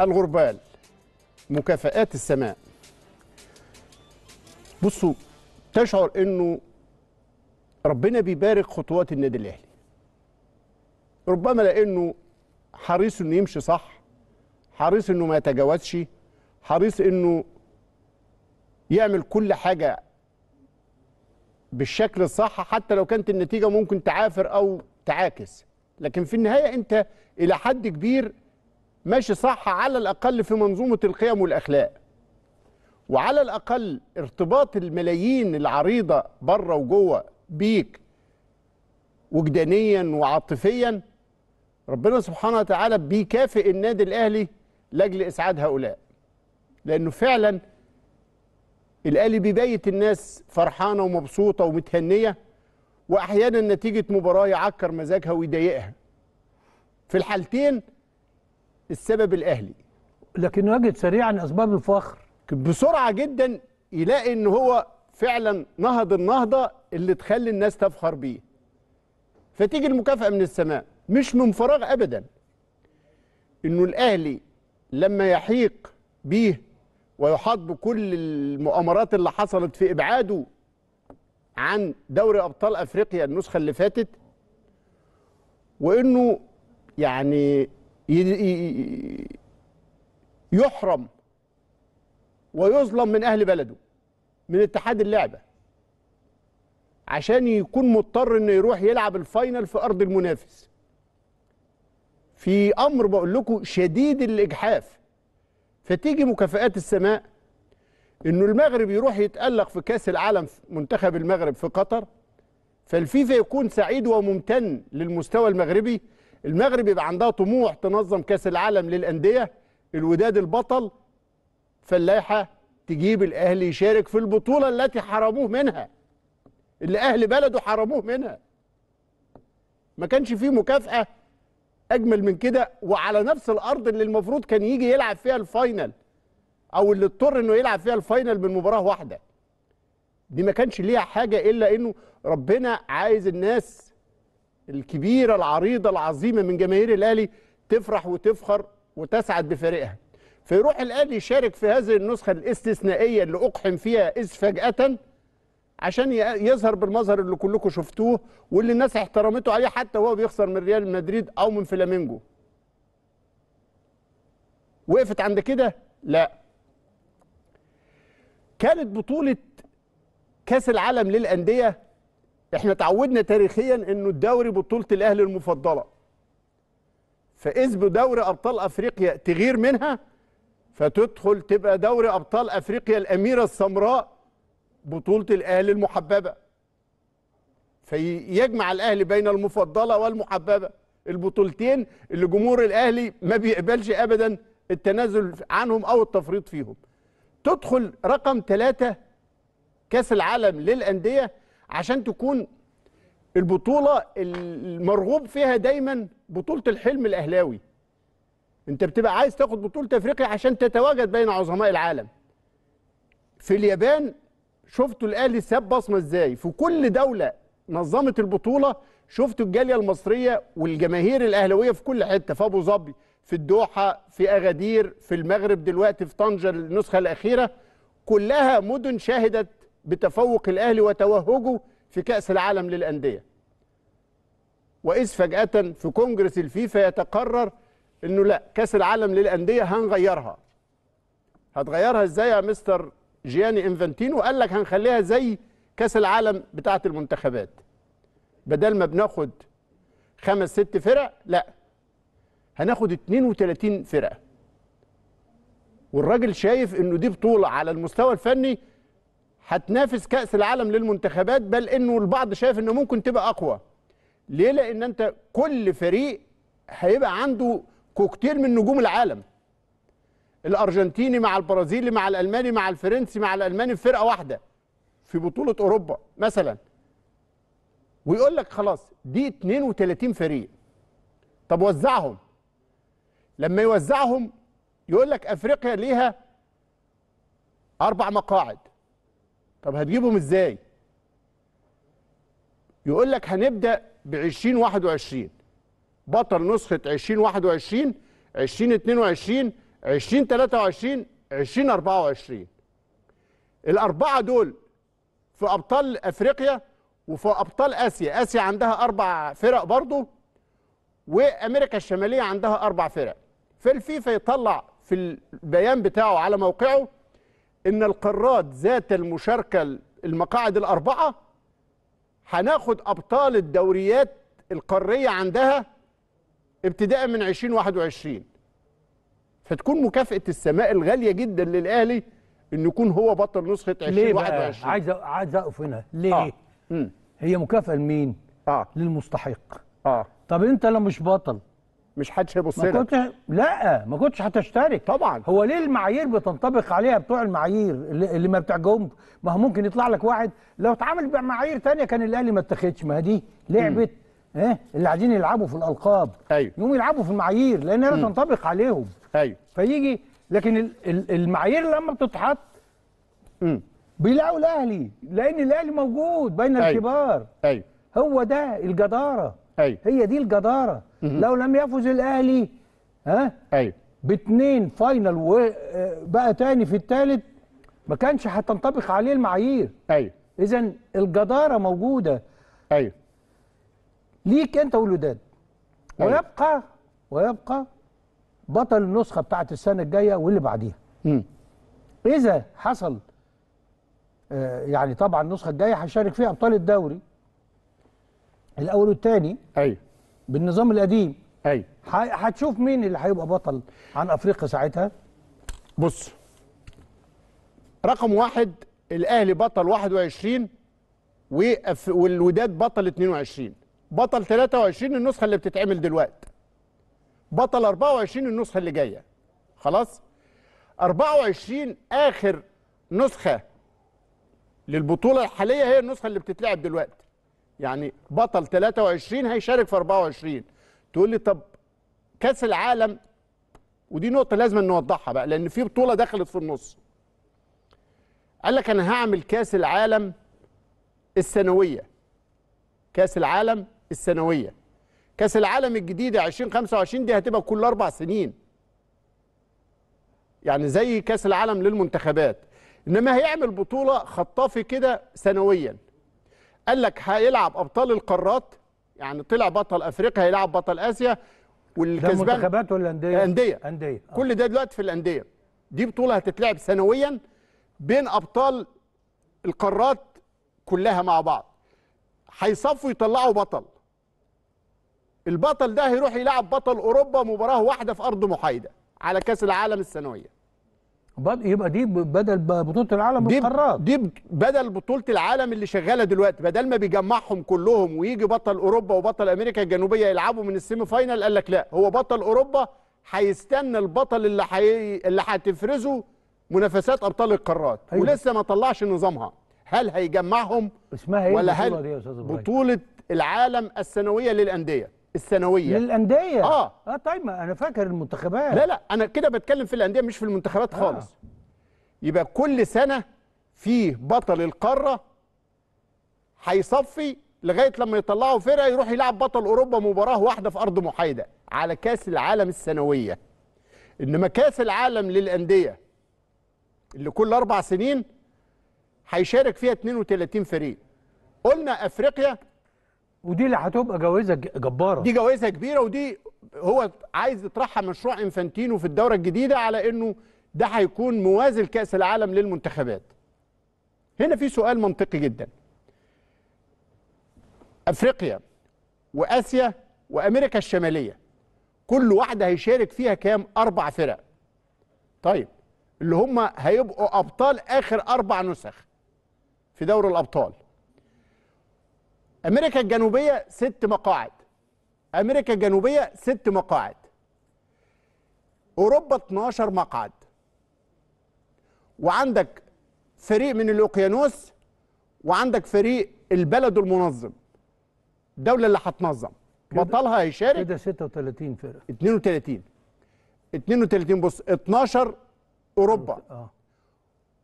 الغربال مكافآت السماء بصوا تشعر انه ربنا بيبارك خطوات النادي الاهلي ربما لانه حريص انه يمشي صح حريص انه ما يتجاوزش حريص انه يعمل كل حاجه بالشكل الصح حتى لو كانت النتيجه ممكن تعافر او تعاكس لكن في النهايه انت الى حد كبير ماشي صح على الأقل في منظومة القيم والأخلاق وعلى الأقل ارتباط الملايين العريضة بره وجوه بيك وجدانيا وعاطفيا ربنا سبحانه وتعالى بيكافئ النادي الأهلي لأجل إسعاد هؤلاء لأنه فعلا الأهلي بيبيت الناس فرحانة ومبسوطة ومتهنية وأحيانا نتيجة مباراة يعكر مزاجها ويضايقها في الحالتين السبب الاهلي لكن وجد سريعا اسباب الفخر بسرعه جدا يلاقي ان هو فعلا نهض النهضه اللي تخلي الناس تفخر بيه فتيجي المكافاه من السماء مش من فراغ ابدا انه الاهلي لما يحيق بيه ويحاط بكل المؤامرات اللي حصلت في ابعاده عن دوري ابطال افريقيا النسخه اللي فاتت وانه يعني يحرم ويظلم من اهل بلده من اتحاد اللعبه عشان يكون مضطر انه يروح يلعب الفاينل في ارض المنافس في امر بقول لكم شديد الاجحاف فتيجي مكافئات السماء انه المغرب يروح يتالق في كاس العالم في منتخب المغرب في قطر فالفيفا يكون سعيد وممتن للمستوى المغربي المغرب يبقى عندها طموح تنظم كاس العالم للانديه الوداد البطل فلاحه تجيب الاهلي يشارك في البطوله التي حرموه منها اللي اهل بلده حرموه منها ما كانش فيه مكافاه اجمل من كده وعلى نفس الارض اللي المفروض كان يجي يلعب فيها الفاينل او اللي اضطر انه يلعب فيها الفاينل من مباراه واحده دي ما كانش ليها حاجه الا انه ربنا عايز الناس الكبيرة العريضة العظيمة من جماهير الأهلي تفرح وتفخر وتسعد بفريقها فيروح الأهلي يشارك في هذه النسخة الاستثنائية اللي أقحم فيها إذ فجأة عشان يظهر بالمظهر اللي كلكم شفتوه واللي الناس احترمته عليه حتى وهو بيخسر من ريال مدريد أو من فلامينجو وقفت عند كده لا كانت بطولة كاس العالم للأندية احنا تعودنا تاريخيا انه الدوري بطوله الاهلي المفضله فاذ بدوري ابطال افريقيا تغير منها فتدخل تبقى دوري ابطال افريقيا الاميره السمراء بطوله الاهلي المحببه فيجمع الاهلي بين المفضله والمحببه البطولتين اللي جمهور الاهلي ما بيقبلش ابدا التنازل عنهم او التفريط فيهم تدخل رقم ثلاثة كاس العالم للانديه عشان تكون البطوله المرغوب فيها دايما بطوله الحلم الاهلاوي انت بتبقى عايز تاخد بطوله افريقيا عشان تتواجد بين عظماء العالم في اليابان شفتوا الاهلي ساب بصمه ازاي في كل دوله نظمت البطوله شفتوا الجاليه المصريه والجماهير الاهلاويه في كل حته في ابو ظبي في الدوحه في اغادير في المغرب دلوقتي في طنجه النسخه الاخيره كلها مدن شهدت بتفوق الأهلي وتوهجه في كأس العالم للأندية وإذ فجأة في كونجرس الفيفا يتقرر أنه لا كأس العالم للأندية هنغيرها هتغيرها إزاي يا مستر جياني انفانتينو قال لك هنخليها زي كأس العالم بتاعة المنتخبات بدل ما بناخد خمس ست فرق لا هناخد 32 فرقه والراجل شايف انه دي بطوله على المستوى الفني هتنافس كاس العالم للمنتخبات بل انه البعض شايف انه ممكن تبقى اقوى ليه لان انت كل فريق هيبقى عنده كوكتيل من نجوم العالم الارجنتيني مع البرازيلي مع الالماني مع الفرنسي مع الالماني في فرقه واحده في بطوله اوروبا مثلا ويقول لك خلاص دي 32 فريق طب وزعهم لما يوزعهم يقول لك افريقيا ليها اربع مقاعد طب هتجيبهم ازاي يقول لك هنبدا ب 2021 بطل نسخه 2021 2022 2023 2024 الاربعه دول في ابطال افريقيا وفي ابطال اسيا اسيا عندها اربع فرق برضه وامريكا الشماليه عندها اربع فرق فالفيفا يطلع في البيان بتاعه على موقعه ان القارات ذات المشاركه المقاعد الاربعه هناخد ابطال الدوريات القاريه عندها ابتداء من 2021 فتكون مكافاه السماء الغاليه جدا للاهلي انه يكون هو بطل نسخه 2021 عايز عايز اقف هنا آه. ليه؟ آه. هي مكافاه لمين؟ اه للمستحق اه طب انت لو مش بطل مش حدش هيبص لك كنت... لا ما كنتش هتشترك طبعا هو ليه المعايير بتنطبق عليها بتوع المعايير اللي ما بتعجبهم ما هو ممكن يطلع لك واحد لو اتعامل بمعايير ثانيه كان الاهلي ما اتخذش ما دي لعبه ايه اللي عايزين يلعبوا في الالقاب ايوه يقوموا يلعبوا في المعايير لانها لا تنطبق عليهم ايوه فيجي لكن المعايير لما بتتحط بيلاقوا الاهلي لان الاهلي موجود بين أيوه. الكبار ايوه هو ده الجداره ايوه هي دي الجداره لو لم يفز الاهلي ها ايوه باثنين فاينل وبقى تاني في الثالث ما كانش هتنطبق عليه المعايير ايوه اذا الجداره موجوده ايوه ليك انت والوداد أيوة. ويبقى ويبقى بطل النسخه بتاعت السنه الجايه واللي بعديها اذا حصل آه، يعني طبعا النسخه الجايه هشارك فيها ابطال الدوري الاول والثاني ايوه بالنظام القديم ايوه هتشوف مين اللي هيبقى بطل عن افريقيا ساعتها بص رقم واحد الاهلي بطل 21 والوداد بطل 22 بطل 23 النسخه اللي بتتعمل دلوقتي بطل 24 النسخه اللي جايه خلاص 24 اخر نسخه للبطوله الحاليه هي النسخه اللي بتتلعب دلوقتي يعني بطل 23 هيشارك في 24 تقول لي طب كاس العالم ودي نقطه لازم نوضحها بقى لان في بطوله دخلت في النص قال لك انا هعمل كاس العالم السنويه كاس العالم السنويه كاس العالم الجديده 2025 دي هتبقى كل اربع سنين يعني زي كاس العالم للمنتخبات انما هيعمل بطوله خطافي كده سنويا قال لك هيلعب ابطال القارات يعني طلع بطل افريقيا هيلعب بطل اسيا والكسبان ده منتخبات ولا انديه؟ انديه الانديه آه. كل ده دلوقتي في الانديه دي بطوله هتتلعب سنويا بين ابطال القارات كلها مع بعض هيصفوا يطلعوا بطل البطل ده هيروح يلعب بطل اوروبا مباراه واحده في ارض محايده على كاس العالم السنويه يبقى دي بدل بطوله العالم دي القارات دي بدل بطوله العالم اللي شغاله دلوقتي بدل ما بيجمعهم كلهم ويجي بطل اوروبا وبطل امريكا الجنوبيه يلعبوا من السيمي فاينال قال لك لا هو بطل اوروبا هيستنى البطل اللي حي... اللي هتفرزه منافسات ابطال القارات أيوة. ولسه ما طلعش نظامها هل هيجمعهم اسمها ايه ولا هل بطوله العالم السنويه للانديه السنويه للانديه اه اه طيب ما انا فاكر المنتخبات لا لا انا كده بتكلم في الانديه مش في المنتخبات آه. خالص يبقى كل سنه في بطل القاره هيصفي لغايه لما يطلعوا فرقه يروح يلعب بطل اوروبا مباراه واحده في ارض محايده على كاس العالم السنويه انما كاس العالم للانديه اللي كل اربع سنين هيشارك فيها 32 فريق قلنا افريقيا ودي اللي هتبقى جوائزها جباره دي جوائزها كبيره ودي هو عايز يطرحها مشروع انفانتينو في الدوره الجديده على انه ده هيكون موازي لكاس العالم للمنتخبات هنا في سؤال منطقي جدا افريقيا واسيا وامريكا الشماليه كل واحده هيشارك فيها كام اربع فرق طيب اللي هم هيبقوا ابطال اخر اربع نسخ في دوري الابطال امريكا الجنوبيه ست مقاعد امريكا الجنوبيه ست مقاعد اوروبا 12 مقعد وعندك فريق من الاوقيانوس وعندك فريق البلد المنظم الدوله اللي هتنظم بطلها هيشارك كده 36 فرقه 32 32 بص 12 اوروبا اه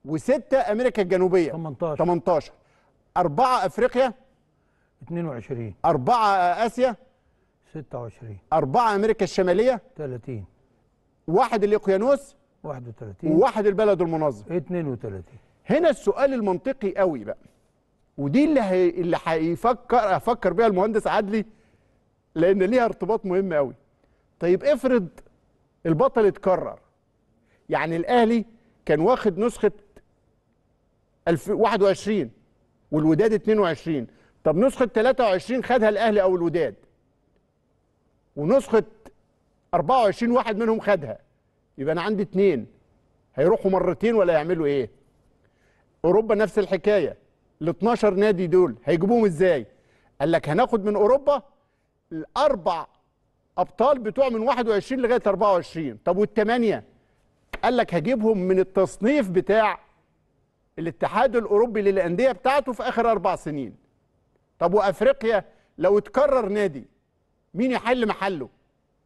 وسته امريكا الجنوبيه 18 18 اربعه افريقيا 22 أربعة آسيا 26 أربعة أمريكا الشمالية 30 واحد الإقيانوس 31 وواحد البلد المنظم 32 هنا السؤال المنطقي قوي بقى ودي اللي هي... اللي هيفكر افكر بيها المهندس عدلي لان ليها ارتباط مهم قوي طيب افرض البطل اتكرر يعني الاهلي كان واخد نسخه 21 والوداد 22 طب نسخه 23 خدها الاهلي او الوداد ونسخه 24 واحد منهم خدها يبقى انا عندي اتنين هيروحوا مرتين ولا يعملوا ايه اوروبا نفس الحكايه ال 12 نادي دول هيجيبوهم ازاي قال لك هناخد من اوروبا الاربع ابطال بتوع من 21 لغايه 24 طب والثمانيه قال لك هجيبهم من التصنيف بتاع الاتحاد الاوروبي للانديه بتاعته في اخر اربع سنين طب وافريقيا لو اتكرر نادي مين يحل محله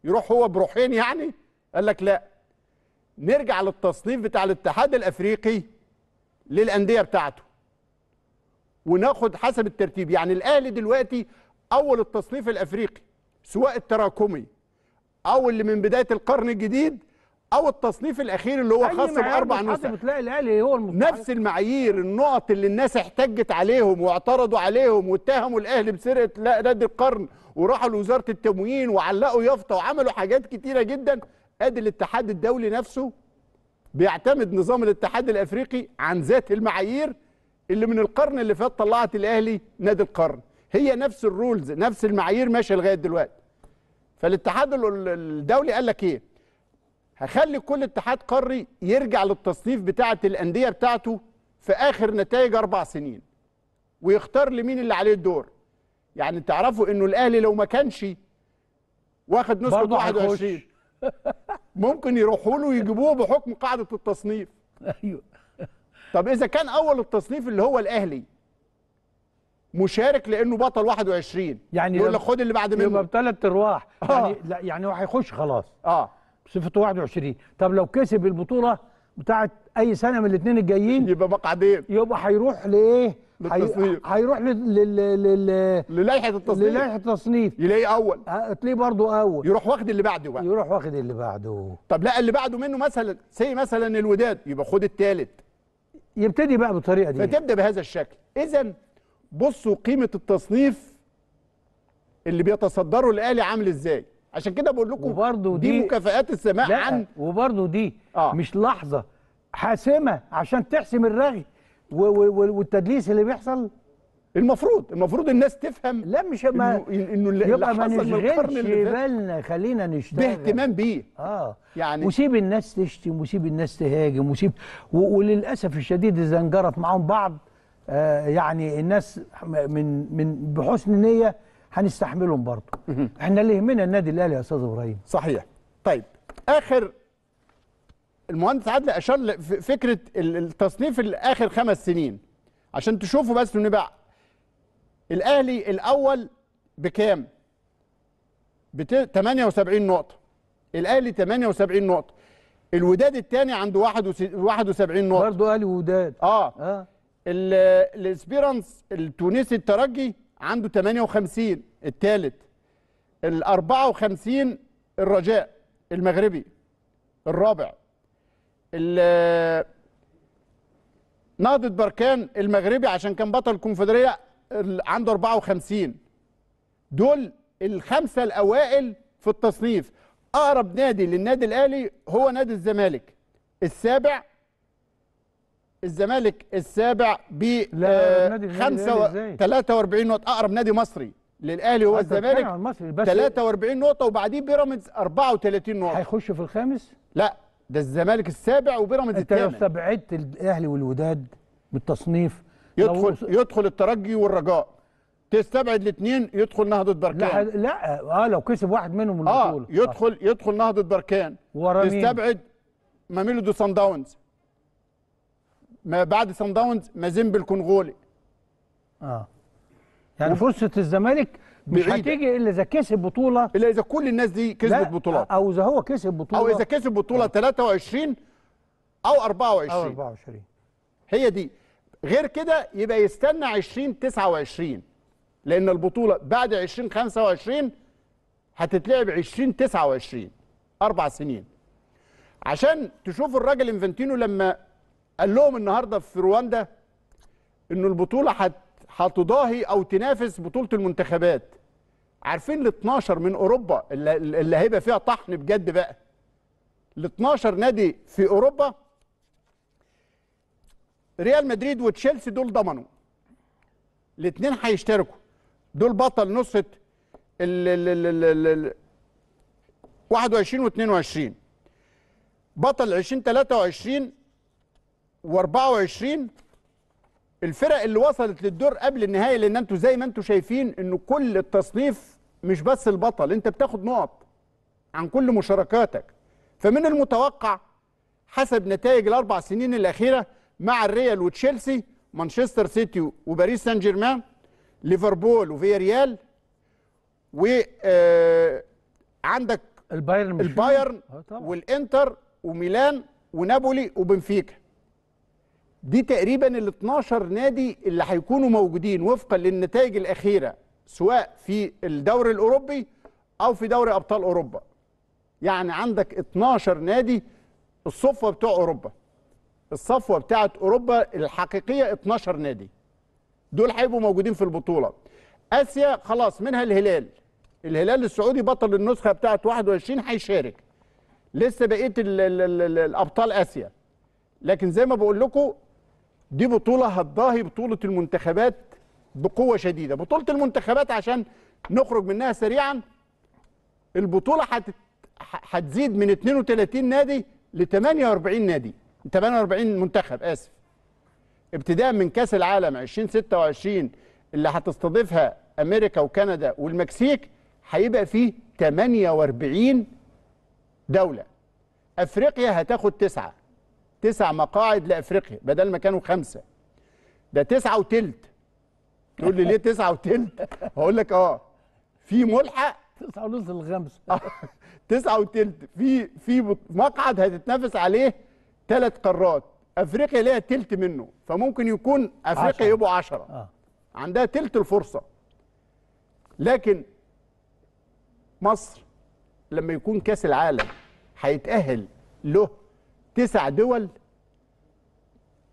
يروح هو بروحين يعني قال لك لا نرجع للتصنيف بتاع الاتحاد الافريقي للانديه بتاعته وناخد حسب الترتيب يعني الاهلي دلوقتي اول التصنيف الافريقي سواء التراكمي او اللي من بدايه القرن الجديد او التصنيف الاخير اللي هو خاص باربع نسخ بتلاقي الاهلي هو المتعلق. نفس المعايير النقط اللي الناس احتجت عليهم واعترضوا عليهم واتهموا الاهلي بسرقه نادي القرن وراحوا لوزاره التموين وعلقوا يافطه وعملوا حاجات كتيره جدا ادي الاتحاد الدولي نفسه بيعتمد نظام الاتحاد الافريقي عن ذات المعايير اللي من القرن اللي فات طلعت الاهلي نادي القرن هي نفس الرولز نفس المعايير ماشيه لغايه دلوقتي فالاتحاد الدولي قال لك ايه هخلي كل اتحاد قاري يرجع للتصنيف بتاعه الانديه بتاعته في اخر نتائج اربع سنين ويختار لمين اللي عليه الدور يعني تعرفوا انه الاهلي لو ما كانش واخد نسخه 21 ممكن يروحوا له ويجيبوه بحكم قاعده التصنيف ايوه طب اذا كان اول التصنيف اللي هو الاهلي مشارك لانه بطل 21 يعني يقول لك خد اللي بعد منه يبقى بثلاث ارواح آه. يعني لا يعني هو هيخش خلاص اه صفته 21 طب لو كسب البطوله بتاعت اي سنه من الاثنين الجايين يبقى مقعدين يبقى هيروح لايه؟ للتصنيف هيروح لل لل للائحه التصنيف للائحه التصنيف يلاقيه اول أه، تلاقيه برضه اول يروح واخد اللي بعده بقى يروح واخد اللي بعده طب لا اللي بعده منه مثلا سي مثلا الوداد يبقى خد الثالث يبتدي بقى بالطريقه دي فتبدا بهذا الشكل اذا بصوا قيمه التصنيف اللي بيتصدره الاهلي عامل ازاي عشان كده بقول لكم وبرضو دي, دي مكافئات السماء عن وبرضه دي آه. مش لحظه حاسمه عشان تحسم الرغي والتدليس اللي بيحصل المفروض المفروض الناس تفهم لا مش ما انه اللي يبقى ما نشغلش بالنا خلينا نشتغل باهتمام بيه اه يعني وسيب الناس تشتم وسيب الناس تهاجم وسيب وللاسف الشديد اذا انجرت معاهم بعض آه يعني الناس من من بحسن نيه هنستحملهم برضه احنا اللي يهمنا النادي الاهلي يا استاذ ابراهيم صحيح طيب اخر المهندس عادل اشار لفكره التصنيف الاخر خمس سنين عشان تشوفوا بس من الاهلي الاول بكام ب 78 نقطه الاهلي 78 نقطه الوداد الثاني عنده 71 نقطه برضه اهلي وداد اه, آه. الاسبيرانس التونسي الترجي عنده 58 الثالث ال 54 الرجاء المغربي الرابع ال نهضة بركان المغربي عشان كان بطل الكونفدرية عنده 54 دول الخمسة الأوائل في التصنيف أقرب نادي للنادي الأهلي هو نادي الزمالك السابع الزمالك السابع ب 43 آه، نقطه اقرب نادي مصري للاهلي هو الزمالك 43 نقطه وبعديه بيراميدز 34 نقطه هيخش في الخامس لا ده الزمالك السابع وبيراميدز الثامن انت لو استبعدت الاهلي والوداد بالتصنيف يدخل لو... يدخل الترجي والرجاء تستبعد الاثنين يدخل نهضه بركان لا لا اه لو كسب واحد منهم آه، البطوله اه يدخل آه. يدخل نهضه بركان ورا تستبعد دو سان داونز ما بعد سان داونز مازيمبي الكونغولي اه يعني فرصه الزمالك مش هتيجي الا اذا كسب بطوله الا اذا كل الناس دي كسبت بطولات او اذا هو كسب بطوله او اذا كسب بطوله آه. أو. 23 او 24 او 24 هي دي غير كده يبقى يستنى 20 29 لان البطوله بعد 20 25 هتتلعب 20 29 اربع سنين عشان تشوف الراجل انفنتينو لما قال لهم النهارده في رواندا ان البطوله هتضاهي او تنافس بطوله المنتخبات عارفين ال 12 من اوروبا اللي, اللي هيبقى فيها طحن بجد بقى ال 12 نادي في اوروبا ريال مدريد وتشيلسي دول ضمنوا الاثنين هيشتركوا دول بطل نسخه ال ال ال ال 21 و 22 بطل 2023 و24 الفرق اللي وصلت للدور قبل النهائي لان انتوا زي ما انتوا شايفين ان كل التصنيف مش بس البطل انت بتاخد نقط عن كل مشاركاتك فمن المتوقع حسب نتائج الاربع سنين الاخيره مع الريال وتشيلسي مانشستر سيتي وباريس سان جيرمان ليفربول ريال و آه، عندك البايرن البايرن آه، والانتر وميلان ونابولي وبنفيكا دي تقريبا ال 12 نادي اللي هيكونوا موجودين وفقا للنتائج الاخيره سواء في الدوري الاوروبي او في دوري ابطال اوروبا يعني عندك 12 نادي الصفوه بتوع اوروبا الصفوه بتاعه اوروبا الحقيقيه 12 نادي دول هيبقوا موجودين في البطوله اسيا خلاص منها الهلال الهلال السعودي بطل النسخه بتاعه 21 هيشارك لسه بقيه الابطال اسيا لكن زي ما بقول لكم دي بطولة هتضاهي بطولة المنتخبات بقوة شديدة بطولة المنتخبات عشان نخرج منها سريعا البطولة هتزيد من 32 نادي ل 48 نادي 48 منتخب اسف ابتداء من كاس العالم 2026 اللي هتستضيفها امريكا وكندا والمكسيك هيبقى فيه 48 دوله افريقيا هتاخد تسعه تسع مقاعد لافريقيا بدل ما كانوا خمسه ده تسعه وتلت تقول لي ليه تسعه وتلت هقول لك اه في ملحق تسعه ونص للخمسه تسعه وتلت في في مقعد هتتنافس عليه ثلاث قارات افريقيا ليها تلت منه فممكن يكون افريقيا يبقوا 10 آه. عندها تلت الفرصه لكن مصر لما يكون كاس العالم هيتاهل له تسع دول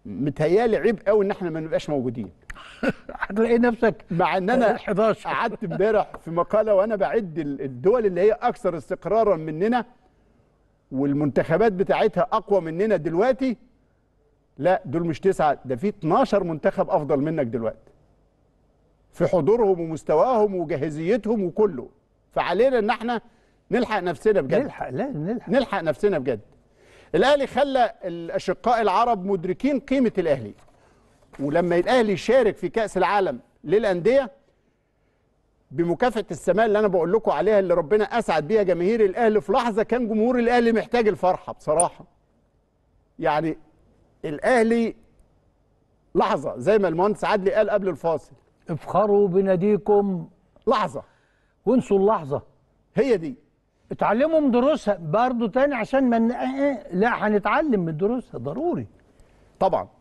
متهيالي عيب قوي ان احنا ما نبقاش موجودين هتلاقي نفسك مع ان انا 11 قعدت امبارح في مقاله وانا بعد الدول اللي هي اكثر استقرارا مننا والمنتخبات بتاعتها اقوى مننا دلوقتي لا دول مش تسعه ده في 12 منتخب افضل منك دلوقتي في حضورهم ومستواهم وجاهزيتهم وكله فعلينا ان احنا نلحق نفسنا بجد نلحق لا نلحق نلحق نفسنا بجد الاهلي خلى الاشقاء العرب مدركين قيمه الاهلي ولما الاهلي شارك في كاس العالم للانديه بمكافاه السماء اللي انا بقول لكم عليها اللي ربنا اسعد بيها جماهير الاهلي في لحظه كان جمهور الاهلي محتاج الفرحه بصراحه يعني الاهلي لحظه زي ما المهندس عدلي قال قبل الفاصل افخروا بناديكم لحظه وانسوا اللحظه هي دي اتعلموا من دروسها برضه تاني عشان ما من... إيه، إيه، لا هنتعلم من دروسها ضروري طبعا